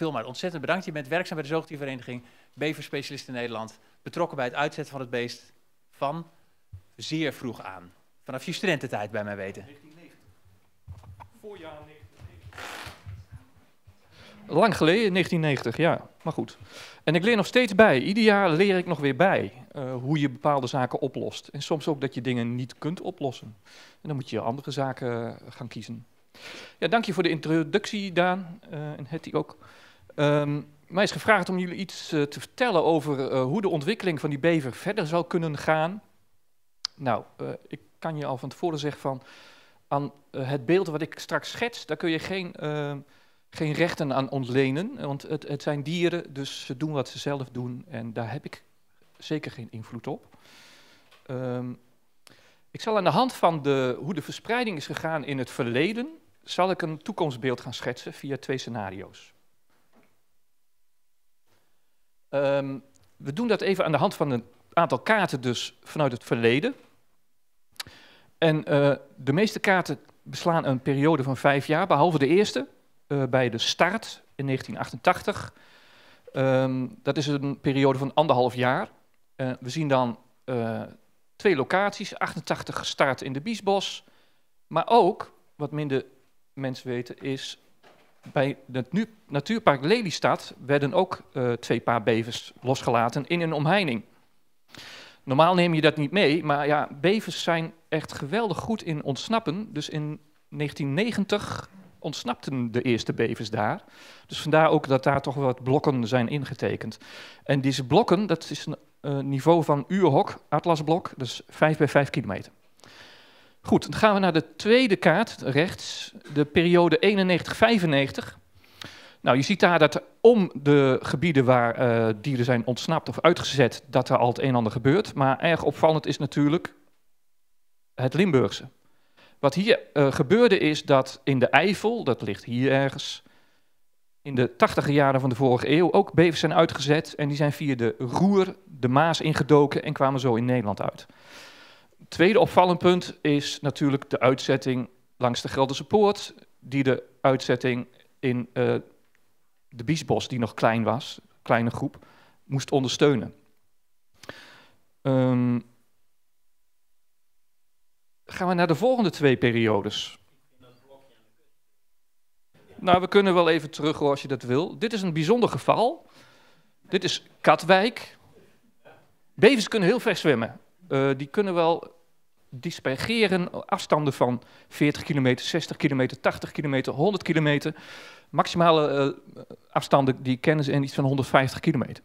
maar ontzettend bedankt. Je bent werkzaam bij de Zoogdiervereniging, beverspecialist in Nederland, betrokken bij het uitzetten van het beest van zeer vroeg aan. Vanaf je studententijd bij mij weten. 1990. Voorjaar 1990. Lang geleden, 1990, ja. Maar goed. En ik leer nog steeds bij. Ieder jaar leer ik nog weer bij eh, hoe je bepaalde zaken oplost. En soms ook dat je dingen niet kunt oplossen. En dan moet je andere zaken gaan kiezen. Ja, dank je voor de introductie, Daan. Uh, en Hetty ook. Ehm, mij is gevraagd om jullie iets eh, te vertellen over eh, hoe de ontwikkeling van die bever verder zou kunnen gaan. Nou, eh, ik kan je al van tevoren zeggen van aan het beeld wat ik straks schets, daar kun je geen, ehm, geen rechten aan ontlenen. Want het, het, zijn dieren, dus ze doen wat ze zelf doen en daar heb ik zeker geen invloed op. Ehm, ik zal aan de hand van de, hoe de verspreiding is gegaan in het verleden, zal ik een toekomstbeeld gaan schetsen via twee scenario's. Ehm, we doen dat even aan de hand van een aantal kaarten dus vanuit het verleden. En eh, de meeste kaarten beslaan een periode van vijf jaar, behalve de eerste, eh, bij de start in 1988. Ehm, dat is een periode van anderhalf jaar. Eh, we zien dan twee locaties, 88 start in de Biesbos, maar ook, wat minder mensen weten, is bij het nu natuurpark Lelystad werden ook eh, twee paar bevers losgelaten in een omheining. Normaal neem je dat niet mee, maar ja, bevers zijn echt geweldig goed in ontsnappen. Dus in 1990 ontsnapten de eerste bevers daar. Dus vandaar ook dat daar toch wat blokken zijn ingetekend. En deze blokken, dat is een eh, niveau van uurhok, atlasblok, dus 5 bij 5 kilometer. Goed, dan gaan we naar de tweede kaart rechts, de periode 91-95. Nou, je ziet daar dat om de gebieden waar eh, dieren zijn ontsnapt of uitgezet, dat er al het een en ander gebeurt. Maar erg opvallend is natuurlijk het Limburgse. Wat hier eh, gebeurde is dat in de Eifel, dat ligt hier ergens, in de tachtige jaren van de vorige eeuw ook bevers zijn uitgezet. En die zijn via de Roer de Maas ingedoken en kwamen zo in Nederland uit tweede opvallend punt is natuurlijk de uitzetting langs de Gelderse Poort, die de uitzetting in eh, de Biesbos, die nog klein was, kleine groep, moest ondersteunen. Ehm, gaan we naar de volgende twee periodes. Nou, we kunnen wel even terug hoor, als je dat wil. Dit is een bijzonder geval. Dit is Katwijk. Bevers kunnen heel ver zwemmen. Eh, die kunnen wel dispergeren, afstanden van 40 kilometer, 60 kilometer, 80 kilometer, 100 kilometer. Maximale eh, afstanden die kennen ze en iets van 150 kilometer.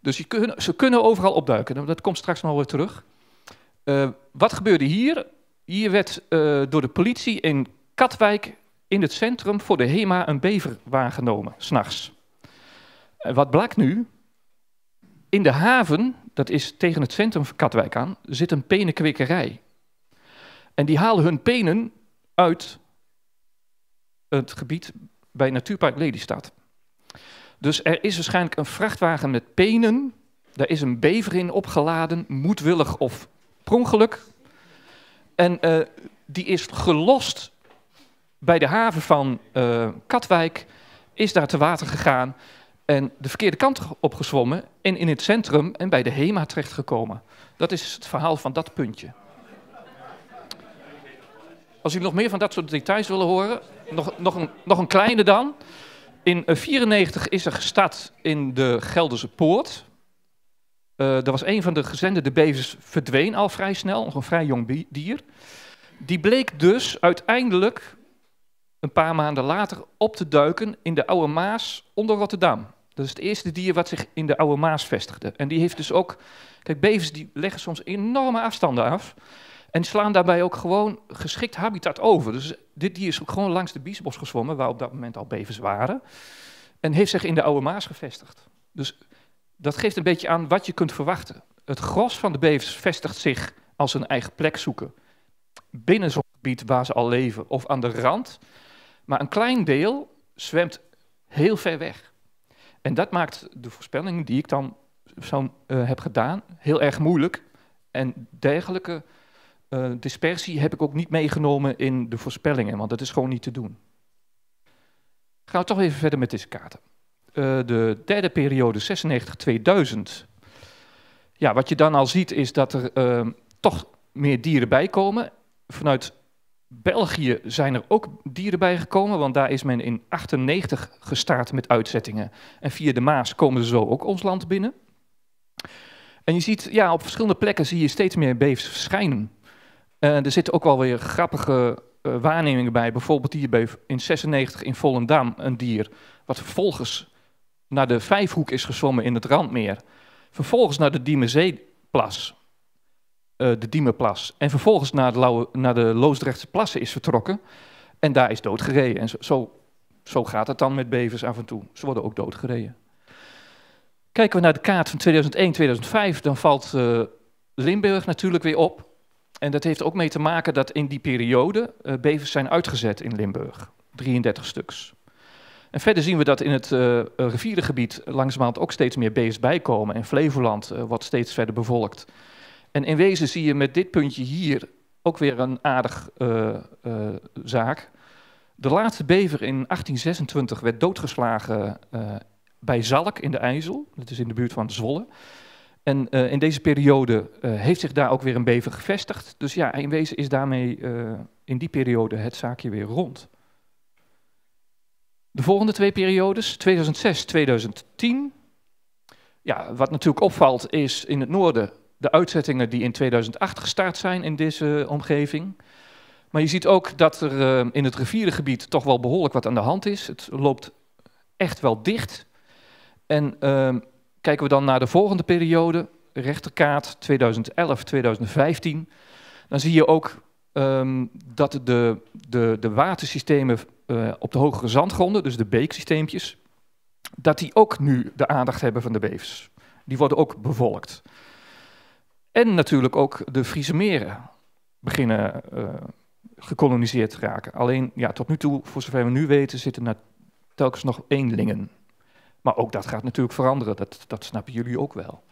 Dus ze kunnen overal opduiken, dat komt straks nog weer terug. Eh, wat gebeurde hier? Hier werd eh, door de politie in Katwijk in het centrum voor de HEMA een bever waargenomen, s'nachts. nachts. wat blijkt nu? In de haven dat is tegen het centrum van Katwijk aan, zit een penenkwekerij. En die halen hun penen uit het gebied bij Natuurpark Lelystad. Dus er is waarschijnlijk een vrachtwagen met penen. Daar is een bever in opgeladen, moedwillig of prongeluk. En eh, die is gelost bij de haven van eh, Katwijk, is daar te water gegaan. En de verkeerde kant opgezwommen en in het centrum en bij de HEMA terecht gekomen. Dat is het verhaal van dat puntje. Als u nog meer van dat soort details willen horen, nog, nog, een, nog een kleine dan. In 1994 eh, is er gestad in de Gelderse Poort. Uh, er was een van de de bevers, verdween al vrij snel, nog een vrij jong dier. Die bleek dus uiteindelijk een paar maanden later op te duiken in de Oude Maas onder Rotterdam. Dat is het eerste dier wat zich in de Oude Maas vestigde. En die heeft dus ook. Kijk, bevers die leggen soms enorme afstanden af. En slaan daarbij ook gewoon geschikt habitat over. Dus dit dier is ook gewoon langs de biesbos gezwommen, waar op dat moment al bevers waren. En heeft zich in de Oude Maas gevestigd. Dus dat geeft een beetje aan wat je kunt verwachten. Het gros van de bevers vestigt zich als een eigen plek zoeken. Binnen zo'n gebied waar ze al leven of aan de rand. Maar een klein deel zwemt heel ver weg. En dat maakt de voorspelling die ik dan zo eh, heb gedaan heel erg moeilijk. En dergelijke eh, dispersie heb ik ook niet meegenomen in de voorspellingen, want dat is gewoon niet te doen. Gaan we toch even verder met deze kaarten. Eh, de derde periode, 96-2000. Ja, wat je dan al ziet is dat er ehm, toch meer dieren bijkomen. Vanuit België zijn er ook dieren bij gekomen, want daar is men in 98 gestaard met uitzettingen. En via de Maas komen ze zo ook ons land binnen. En je ziet, ja, op verschillende plekken zie je steeds meer beefs verschijnen. Eh, er zitten ook wel weer grappige eh, waarnemingen bij. Bijvoorbeeld hier in 96 in Volendam een dier, wat vervolgens naar de Vijfhoek is gezwommen in het Randmeer. Vervolgens naar de Diemenzeeplas. Eh, de Diemenplas en vervolgens naar de, naar de Loosdrechtse plassen is vertrokken en daar is doodgereden. En zo, zo, gaat het dan met bevers af en toe. Ze worden ook doodgereden. Kijken we naar de kaart van 2001-2005, dan valt eh, Limburg natuurlijk weer op. En dat heeft ook mee te maken dat in die periode uh, bevers zijn uitgezet in Limburg. 33 stuks. En verder zien we dat in het uh, rivierengebied langzamerhand ook steeds meer bevers bijkomen. En Flevoland wordt steeds verder bevolkt. En in wezen zie je met dit puntje hier ook weer een aardig eh, eh, zaak. De laatste bever in 1826 werd doodgeslagen eh, bij Zalk in de IJssel. Dat is in de buurt van Zwolle. En in deze periode heeft zich daar ook weer een bever gevestigd. Dus ja, in wezen is daarmee in die periode het zaakje weer rond. De volgende twee periodes, 2006-2010. Ja, wat natuurlijk opvalt is in het noorden de uitzettingen die in 2008 gestart zijn in deze eh, omgeving. Maar je ziet ook dat er eh, in het rivierengebied toch wel behoorlijk wat aan de hand is. Het loopt echt wel dicht. En ehm, kijken we dan naar de volgende periode, rechterkaart 2011-2015, dan zie je ook ehm, dat de, de, de watersystemen eh, op de hogere zandgronden, dus de beeksysteempjes, dat die ook nu de aandacht hebben van de bevers. Die worden ook bevolkt. En natuurlijk ook de Friese meren beginnen uh, gekoloniseerd te raken. Alleen ja, tot nu toe, voor zover we nu weten, zitten er telkens nog eenlingen. Maar ook dat gaat natuurlijk veranderen, dat, dat snappen jullie ook wel.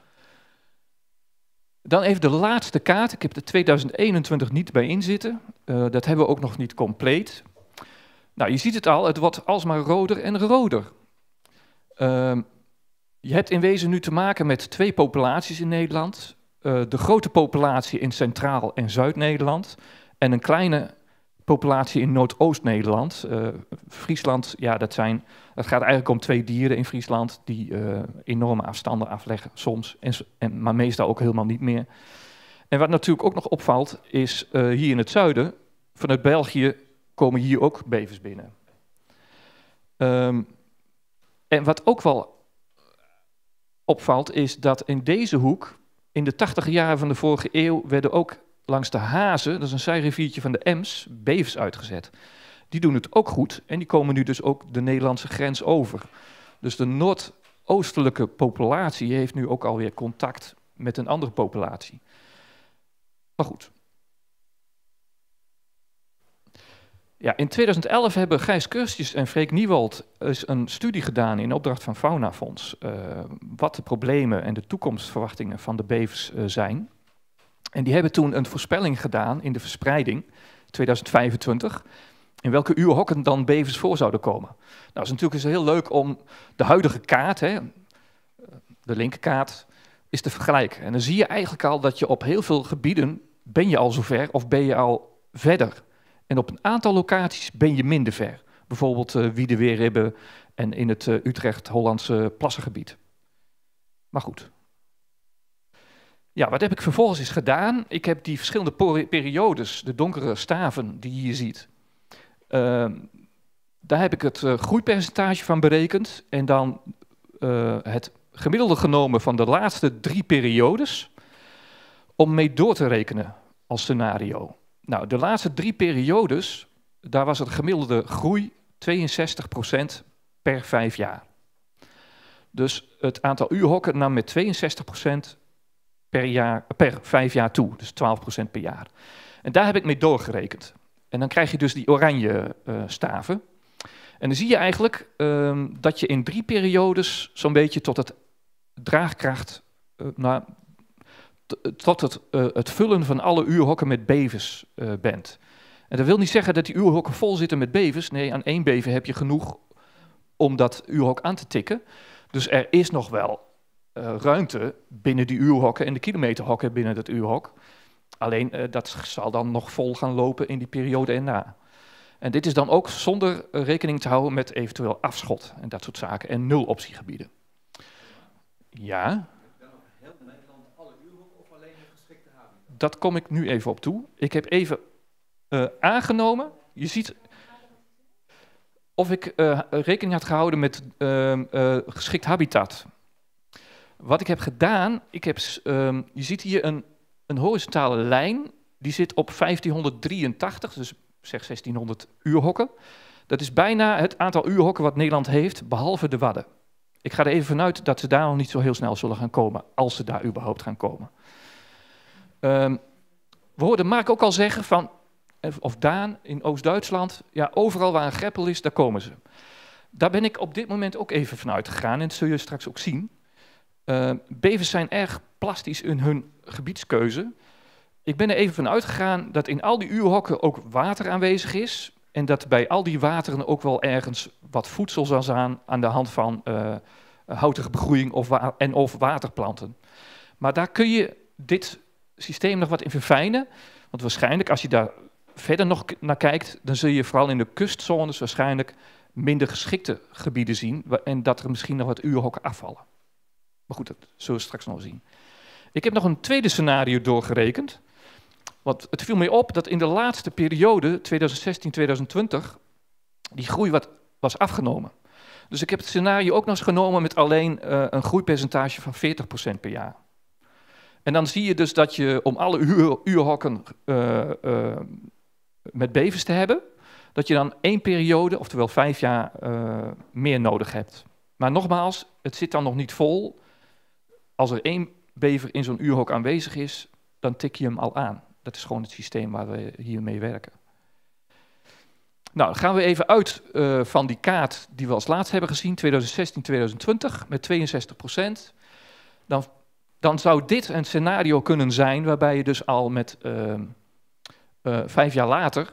Dan even de laatste kaart. Ik heb de 2021 niet bij inzitten. Uh, dat hebben we ook nog niet compleet. Nou, je ziet het al, het wordt alsmaar roder en roder. Ehm, je hebt in wezen nu te maken met twee populaties in Nederland. Eh, de grote populatie in Centraal- en Zuid-Nederland en een kleine populatie in Noordoost-Nederland. Uh, Friesland, ja, dat, zijn, dat gaat eigenlijk om twee dieren in Friesland die eh, enorme afstanden afleggen soms, en, maar meestal ook helemaal niet meer. En wat natuurlijk ook nog opvalt, is hier in het zuiden, vanuit België, komen hier ook bevers binnen. Ehm, en wat ook wel opvalt, is dat in deze hoek in de tachtig jaren van de vorige eeuw werden ook langs de Hazen, dat is een zijriviertje van de Ems, bevers uitgezet. Die doen het ook goed en die komen nu dus ook de Nederlandse grens over. Dus de noordoostelijke populatie heeft nu ook alweer contact met een andere populatie. Maar goed, Ja, in 2011 hebben Gijs Kurstjes en Freek Niewald een studie gedaan in opdracht van Faunafonds. Uh, wat de problemen en de toekomstverwachtingen van de bevers eh, zijn. En die hebben toen een voorspelling gedaan in de verspreiding 2025. In welke uurhokken dan bevers voor zouden komen. Nou, dat is natuurlijk heel leuk om de huidige kaart, hè, eh, de linkerkaart, is te vergelijken. En dan zie je eigenlijk al dat je op heel veel gebieden ben je al zover of ben je al verder. En op een aantal locaties ben je minder ver. Bijvoorbeeld uh, eh, hebben en in het eh, Utrecht-Hollandse plassengebied. Maar goed. Ja, wat heb ik vervolgens eens gedaan? Ik heb die verschillende periodes, de donkere staven die je hier ziet, ehm, daar heb ik het eh, groeipercentage van berekend. En dan het gemiddelde genomen van de laatste drie periodes. Om mee door te rekenen als scenario. Nou, de laatste drie periodes, daar was het gemiddelde groei 62% per vijf jaar. Dus het aantal uurhokken nam met 62% per, jaar, per vijf jaar toe, dus 12% per jaar. En daar heb ik mee doorgerekend. En dan krijg je dus die oranje eh, staven. En dan zie je eigenlijk ehm, dat je in drie periodes zo'n beetje tot het draagkracht, uh, tot het, eh, het, vullen van alle uurhokken met bevers eh, bent. En dat wil niet zeggen dat die uurhokken vol zitten met bevers. Nee, aan één bever heb je genoeg om dat uurhok aan te tikken. Dus er is nog wel eh, ruimte binnen die uurhokken en de kilometerhokken binnen dat uurhok. Alleen dat zal dan nog vol gaan lopen in die periode erna. En dit is dan ook zonder rekening te houden met eventueel afschot en dat soort zaken en nul optiegebieden. Ja, dat kom ik nu even op toe. Ik heb even eh, aangenomen, je ziet of ik eh, rekening had gehouden met ehm, eh, geschikt habitat. Wat ik heb gedaan, ik heb, ehm, je ziet hier een, een horizontale lijn, die zit op 1583, dus zeg 1600 uurhokken. Dat is bijna het aantal uurhokken wat Nederland heeft, behalve de Wadden. Ik ga er even vanuit dat ze daar nog niet zo heel snel zullen gaan komen, als ze daar überhaupt gaan komen. Ehm, we hoorden Mark ook al zeggen van, eh, of Daan in Oost-Duitsland, ja, overal waar een greppel is, daar komen ze. Daar ben ik op dit moment ook even vanuit gegaan en dat zul je straks ook zien. Uh, bevers zijn erg plastisch in hun gebiedskeuze. Ik ben er even van uitgegaan dat in al die uurhokken ook water aanwezig is. En dat bij al die wateren ook wel ergens wat voedsel zal zijn aan de hand van uh, houtige begroeiing of en of waterplanten. Maar daar kun je dit systeem nog wat in verfijnen. Want waarschijnlijk, als je daar verder nog naar kijkt, dan zul je vooral in de kustzones waarschijnlijk minder geschikte gebieden zien. En dat er misschien nog wat uurhokken afvallen. Maar goed, dat zullen we straks nog zien. Ik heb nog een tweede scenario doorgerekend. Want het viel mij op dat in de laatste periode, 2016-2020, die groei wat was afgenomen. Dus ik heb het scenario ook nog eens genomen met alleen eh, een groeipercentage van 40% per jaar. En dan zie je dus dat je om alle uur, uurhokken eh, eh, met bevers te hebben, dat je dan één periode, oftewel vijf jaar, eh, meer nodig hebt. Maar nogmaals, het zit dan nog niet vol. Als er één bever in zo'n uurhok aanwezig is, dan tik je hem al aan. Dat is gewoon het systeem waar we hiermee werken. Nou, dan gaan we even uit van die kaart die we als laatst hebben gezien, 2016-2020, met 62 procent. Dan dan zou dit een scenario kunnen zijn waarbij je dus al met eh, eh, vijf jaar later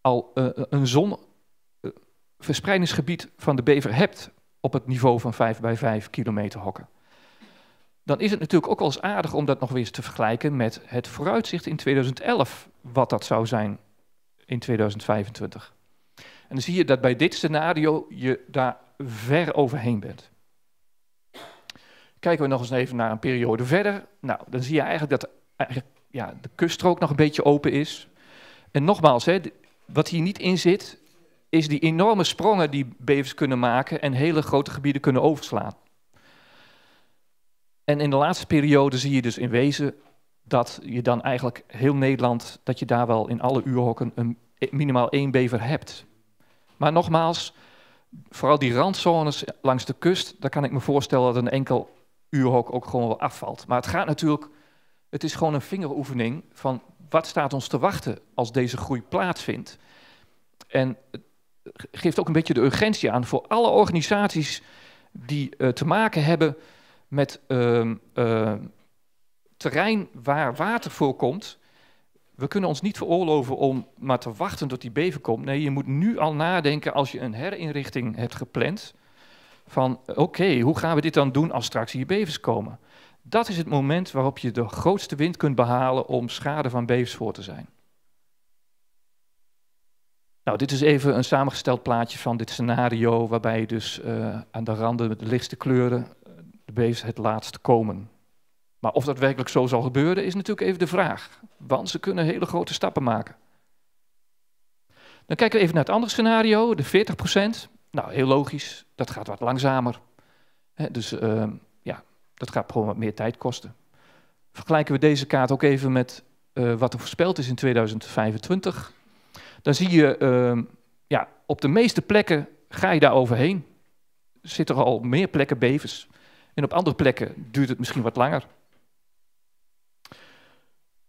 al eh, een zonverspreidingsgebied van de bever hebt op het niveau van 5 bij 5 kilometer hokken. Dan is het natuurlijk ook wel eens aardig om dat nog eens te vergelijken met het vooruitzicht in 2011, wat dat zou zijn in 2025. En dan zie je dat bij dit scenario je daar ver overheen bent. Kijken we nog eens even naar een periode verder. Nou, dan zie je eigenlijk dat eigenlijk, ja, de kuststrook nog een beetje open is. En nogmaals, hè, wat hier niet in zit, is die enorme sprongen die bevers kunnen maken en hele grote gebieden kunnen overslaan. En in de laatste periode zie je dus in wezen dat je dan eigenlijk heel Nederland, dat je daar wel in alle uurhokken een, e, minimaal één bever hebt. Maar nogmaals, vooral die randzones langs de kust, daar kan ik me voorstellen dat een enkel uurhok ook gewoon wel afvalt. Maar het gaat natuurlijk, het is gewoon een vingeroefening van wat staat ons te wachten als deze groei plaatsvindt. En het geeft ook een beetje de urgentie aan voor alle organisaties die eh, te maken hebben met ehm, ehm, terrein waar water voorkomt. We kunnen ons niet veroorloven om maar te wachten tot die beven komt. Nee, je moet nu al nadenken als je een herinrichting hebt gepland van oké, hoe gaan we dit dan doen als straks hier bevers komen? Dat is het moment waarop je de grootste wind kunt behalen om schade van bevers voor te zijn. Nou, dit is even een samengesteld plaatje van dit scenario, waarbij je dus eh, aan de randen met de lichtste kleuren eh, de bevers het laatst komen. Maar of dat werkelijk zo zal gebeuren, is natuurlijk even de vraag. Want ze kunnen hele grote stappen maken. Dan kijken we even naar het andere scenario, de 40%. Nou, heel logisch dat gaat wat langzamer. dus ehm, ja, dat gaat gewoon wat meer tijd kosten. Vergelijken we deze kaart ook even met eh, wat er voorspeld is in 2025. Dan zie je, ehm, ja, op de meeste plekken ga je daar overheen. Zitten er al meer plekken bevers, En op andere plekken duurt het misschien wat langer.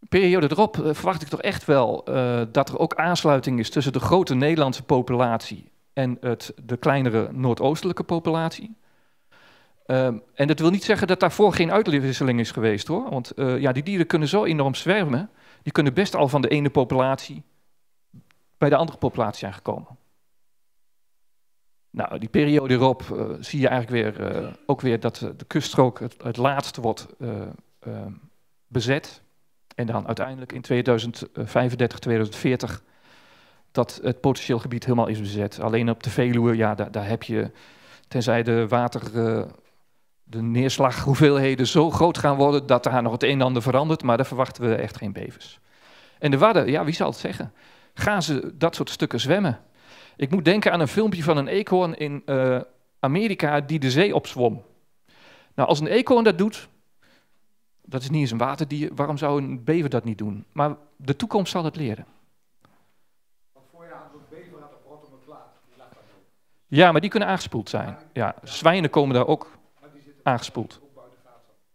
periode erop eh, verwacht ik toch echt wel eh, dat er ook aansluiting is tussen de grote Nederlandse populatie en het, de kleinere noordoostelijke populatie. Ehm, en dat wil niet zeggen dat daarvoor geen uitwisseling is geweest hoor. Want eh, ja, die dieren kunnen zo enorm zwermen. Die kunnen best al van de ene populatie bij de andere populatie zijn gekomen. Nou, die periode erop eh, zie je eigenlijk weer, eh, ook weer dat de kuststrook het, het laatst wordt bezet. En dan uiteindelijk in 2035, 2040 dat het potentieel gebied helemaal is bezet. Alleen op de Veluwe, ja, daar, daar heb je, tenzij de water, uh, de neerslaghoeveelheden zo groot gaan worden dat daar nog het een en ander verandert, maar daar verwachten we echt geen bevers. En de Wadden, ja, wie zal het zeggen? Gaan ze dat soort stukken zwemmen? Ik moet denken aan een filmpje van een eekhoorn in eh, Amerika die de zee opzwom. Nou, als een eekhoorn dat doet, dat is niet eens een waterdier, waarom zou een bever dat niet doen? Maar de toekomst zal het leren. Ja, maar die kunnen aangespoeld zijn. Ja, zwijnen komen daar ook aangespoeld.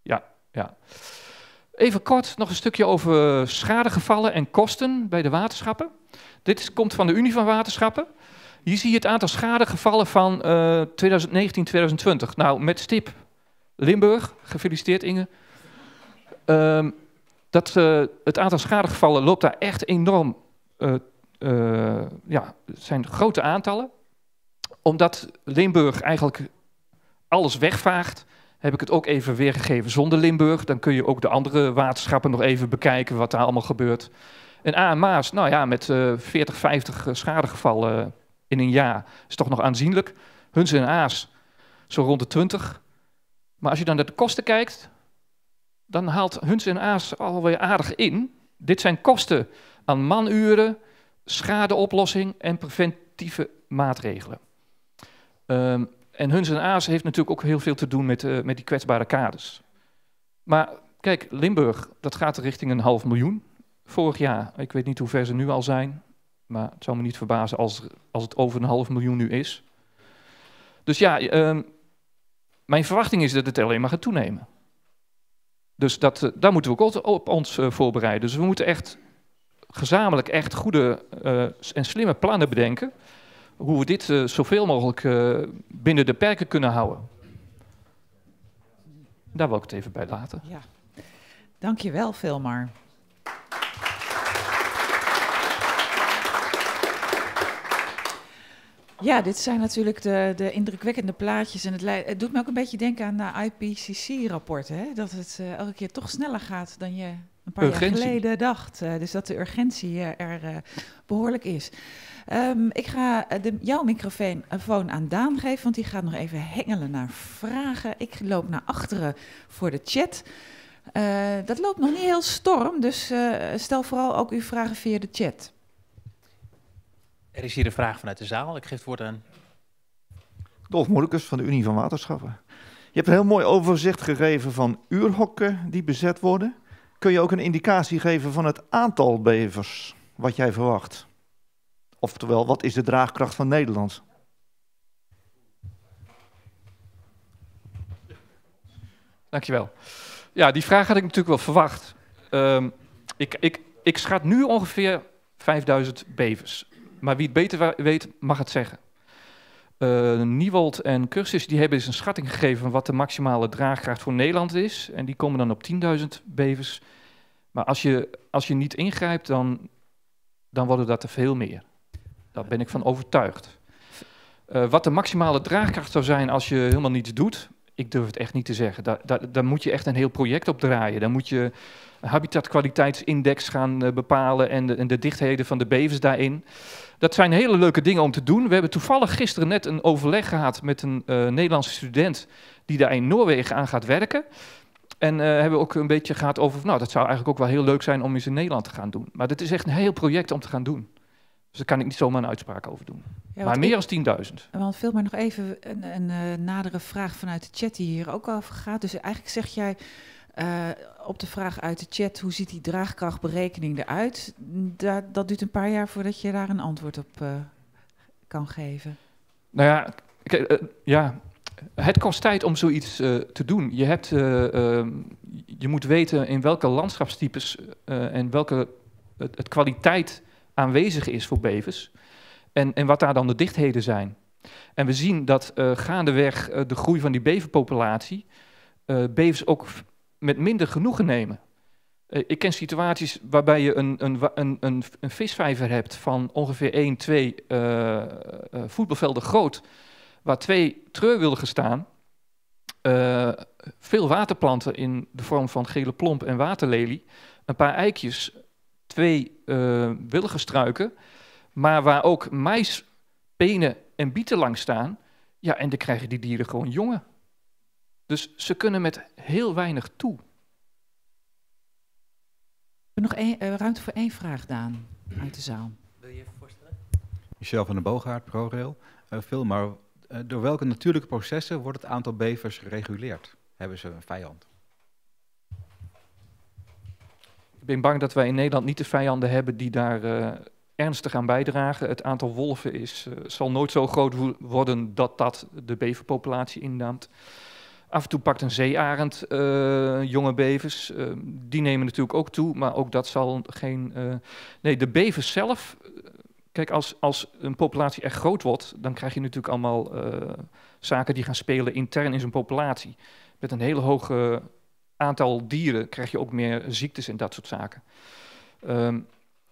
Ja, ja. Even kort nog een stukje over schadegevallen en kosten bij de waterschappen. Dit komt van de Unie van Waterschappen. Hier zie je het aantal schadegevallen van 2019-2020. Eh, nou, met stip Limburg, gefeliciteerd Inge. Ehm, dat, eh, het aantal schadegevallen loopt daar echt enorm. Uh, ja, het zijn grote aantallen omdat Limburg eigenlijk alles wegvaagt, heb ik het ook even weergegeven zonder Limburg. Dan kun je ook de andere waterschappen nog even bekijken wat daar allemaal gebeurt. Een A en Maas, nou ja, met 40, eh, 50 eh, schadegevallen eh, in een jaar is toch nog aanzienlijk. Huns en A's zo rond de 20. Maar als je dan naar de kosten kijkt, dan haalt Huns en A's alweer aardig in. Dit zijn kosten aan manuren, schadeoplossing en preventieve maatregelen. Ehm, en Huns en Aas heeft natuurlijk ook heel veel te doen met, eh, met die kwetsbare kaders. Maar kijk, Limburg, dat gaat richting een half miljoen vorig jaar. Ik weet niet hoe ver ze nu al zijn, maar het zou me niet verbazen als, als het over een half miljoen nu is. Dus ja, ehm, mijn verwachting is dat het alleen maar gaat toenemen. Dus dat, eh, daar moeten we ook op ons eh, voorbereiden. Dus we moeten echt gezamenlijk echt goede en slimme plannen bedenken hoe we dit eh, zoveel mogelijk eh, binnen de perken kunnen houden. Daar wil ik het even bij laten. Ja. Dankjewel, Vilmar. Ja, dit zijn natuurlijk de, de indrukwekkende plaatjes. En het, het, doet me ook een beetje denken aan de IPCC-rapporten. Dat het eh, elke keer toch sneller gaat dan je een paar jaar geleden dacht. Eh, dus dat de urgentie eh, er eh, behoorlijk is. Ehm, ik ga de, jouw microfoon aan Daan geven, want die gaat nog even hengelen naar vragen. Ik loop naar achteren voor de chat. dat loopt nog niet heel storm, dus stel vooral ook uw vragen via de chat. Er is hier een vraag vanuit de zaal. Ik geef het woord aan. Dolf Morkus van de Unie van Waterschappen. Je hebt een heel mooi overzicht gegeven van uurhokken die bezet worden. Kun je ook een indicatie geven van het aantal bevers wat jij verwacht? Oftewel, wat is de draagkracht van Nederland? Dankjewel. Ja, die vraag had ik natuurlijk wel verwacht. Ehm, ik, ik, ik schat nu ongeveer 5000 bevers. Maar wie het beter weet, mag het zeggen. Eh, Niewold en Cursus die hebben eens dus een schatting gegeven van wat de maximale draagkracht voor Nederland is. En die komen dan op 10.000 bevers. Maar als je, als je niet ingrijpt, dan, dan worden dat er veel meer. Daar ben ik van overtuigd. Eh, wat de maximale draagkracht zou zijn als je helemaal niets doet, ik durf het echt niet te zeggen. Daar, daar, moet je echt een heel project op draaien. Dan moet je habitatkwaliteitsindex gaan eh, bepalen en de, en de, dichtheden van de bevens daarin. Dat zijn hele leuke dingen om te doen. We hebben toevallig gisteren net een overleg gehad met een eh, Nederlandse student die daar in Noorwegen aan gaat werken. En uh, hebben ook een beetje gehad over, nou dat zou eigenlijk ook wel heel leuk zijn om eens in Nederland te gaan doen. Maar dat is echt een heel project om te gaan doen. Dus daar kan ik niet zomaar een uitspraak over doen. Ja, maar meer ik, dan 10.000. Want veel maar nog even een, een, eh, nadere vraag vanuit de chat die hier ook over gaat. Dus eigenlijk zeg jij eh, op de vraag uit de chat, hoe ziet die draagkrachtberekening eruit? Da dat duurt een paar jaar voordat je daar een antwoord op eh, kan geven. Nou ja, ik, ja, het kost tijd om zoiets te doen. Je, hebt, ehm, je moet weten in welke landschapstypes en welke het, kwaliteit aanwezig is voor bevers en, en wat daar dan de dichtheden zijn. En we zien dat eh, gaandeweg eh, de groei van die bevenpopulatie uh, eh, bevens ook met minder genoegen nemen. ik ken situaties waarbij je een, een, een, een, een visvijver hebt van ongeveer 1, 2 voetbalvelden groot, waar twee treurwilligen staan. veel waterplanten in de vorm van gele plomp en waterlelie, een paar eikjes, twee uh, eh, wilgenstruiken, maar waar ook mais, penen en bieten lang staan. Ja, en dan krijgen die dieren gewoon jongen. Dus ze kunnen met heel weinig toe. We nog een, eh, ruimte voor één vraag, Daan, uit de zaal. Wil je even voorstellen? Michel van de Boogaard, ProRail. Uh, eh, veel, maar door welke natuurlijke processen wordt het aantal bevers gereguleerd? Hebben ze een vijand? ben bang dat wij in Nederland niet de vijanden hebben die daar eh, ernstig aan bijdragen. Het aantal wolven is, eh, zal nooit zo groot worden dat dat de beverpopulatie indaamt. Af en toe pakt een zeearend eh, jonge bevers. die nemen natuurlijk ook toe, maar ook dat zal geen. nee, de bevers zelf. Kijk, als, als een populatie echt groot wordt, dan krijg je natuurlijk allemaal zaken die gaan spelen intern in zo'n populatie. Met een hele hoge aantal dieren krijg je ook meer ziektes en dat soort zaken. Ehm,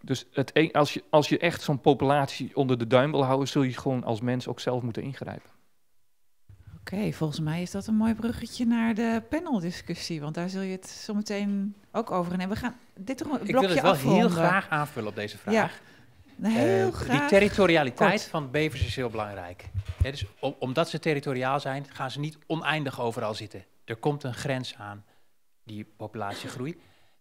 dus het als, je, als je echt zo'n populatie onder de duim wil houden, zul je gewoon als mens ook zelf moeten ingrijpen. Oké, volgens mij is dat een mooi bruggetje naar de paneldiscussie. Want daar zul je het zo meteen ook over hebben. We gaan dit toch een blokje Ik wil het wel heel graag aanvullen op deze vraag. Ja. Nou, heel eh, graag. Die territorialiteit van bevers is heel belangrijk. dus omdat ze territoriaal zijn, gaan ze niet oneindig overal zitten. Er komt een grens aan die populatiegroei.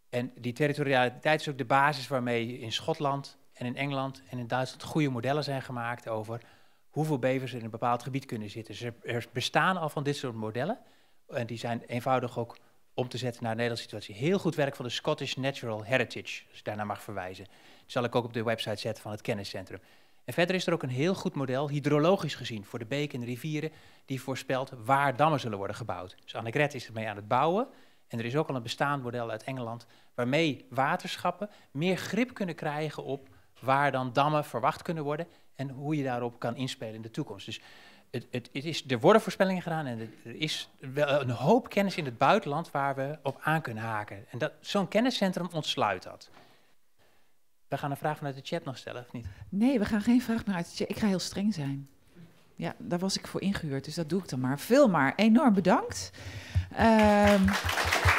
En die territorialiteit is ook de basis waarmee in Schotland en in Engeland en in Duitsland goede modellen zijn gemaakt over hoeveel bevers in een bepaald gebied kunnen zitten. Dus er bestaan al van dit soort modellen. En die zijn eenvoudig ook om te zetten naar de Nederlandse situatie. Heel goed werk van de Scottish Natural Heritage, als ik daarna mag verwijzen. Dat zal ik ook op de website zetten van het kenniscentrum. En verder is er ook een heel goed model, hydrologisch gezien, voor de beken en rivieren, die voorspelt waar dammen zullen worden gebouwd. Dus Annegret is ermee aan het bouwen. En er is ook al een bestaand model uit Engeland waarmee waterschappen meer grip kunnen krijgen op waar dan dammen verwacht kunnen worden en hoe je daarop kan inspelen in de toekomst. Dus het, het, het is, er worden voorspellingen gedaan en er is wel een hoop kennis in het buitenland waar we op aan kunnen haken. En dat zo'n kenniscentrum ontsluit dat. We gaan een vraag vanuit de chat nog stellen, of niet? Nee, we gaan geen vraag uit de chat. Ik ga heel streng zijn ja, daar was ik voor ingehuurd, dus dat doe ik dan maar. Veel maar, enorm bedankt. Ehm